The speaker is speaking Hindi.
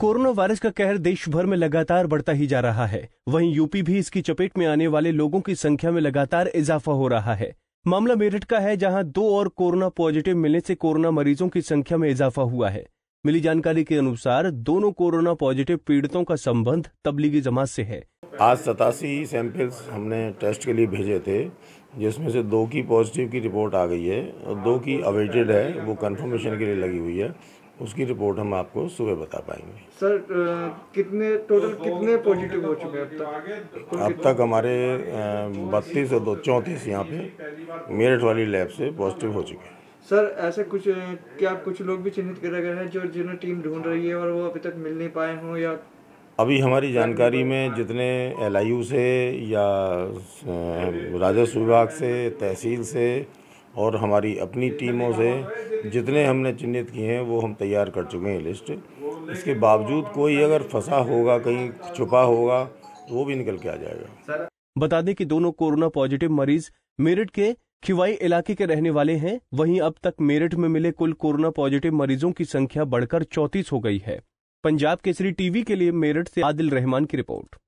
कोरोना वायरस का कहर देश भर में लगातार बढ़ता ही जा रहा है वहीं यूपी भी इसकी चपेट में आने वाले लोगों की संख्या में लगातार इजाफा हो रहा है मामला मेरठ का है जहां दो और कोरोना पॉजिटिव मिलने से कोरोना मरीजों की संख्या में इजाफा हुआ है मिली जानकारी के अनुसार दोनों कोरोना पॉजिटिव पीड़ितों का संबंध तबलीगी जमात से है आज सतासी सैंपल्स हमने टेस्ट के लिए भेजे थे जिसमें से दो की पॉजिटिव की रिपोर्ट आ गई है और दो की अवेटेड है वो कंफर्मेशन के लिए लगी हुई है उसकी रिपोर्ट हम आपको सुबह बता पाएंगे सर कितने टोटल तो कितने पॉजिटिव तो हो चुके हैं अब तो तक अब तक हमारे बत्तीस और दो चौंतीस यहाँ पे मेरठ वाली लैब से पॉजिटिव हो चुके हैं सर ऐसे कुछ क्या कुछ लोग भी चिन्हित करे गए हैं जो जिन्हें टीम ढूंढ रही है और वो अभी तक मिल नहीं पाए हों या अभी हमारी जानकारी में जितने एल से या राजस्व विभाग से तहसील से और हमारी अपनी टीमों से जितने हमने चिन्हित किए हैं वो हम तैयार कर चुके हैं लिस्ट इसके बावजूद कोई अगर फंसा होगा कहीं छुपा होगा तो वो भी निकल के आ जाएगा बता दें कि दोनों कोरोना पॉजिटिव मरीज मेरठ के खिवाई इलाके के रहने वाले हैं वहीं अब तक मेरठ में मिले कुल कोरोना पॉजिटिव मरीजों की संख्या बढ़कर चौतीस हो गई है पंजाब केसरी टीवी के लिए मेरठ से आदिल रहमान की रिपोर्ट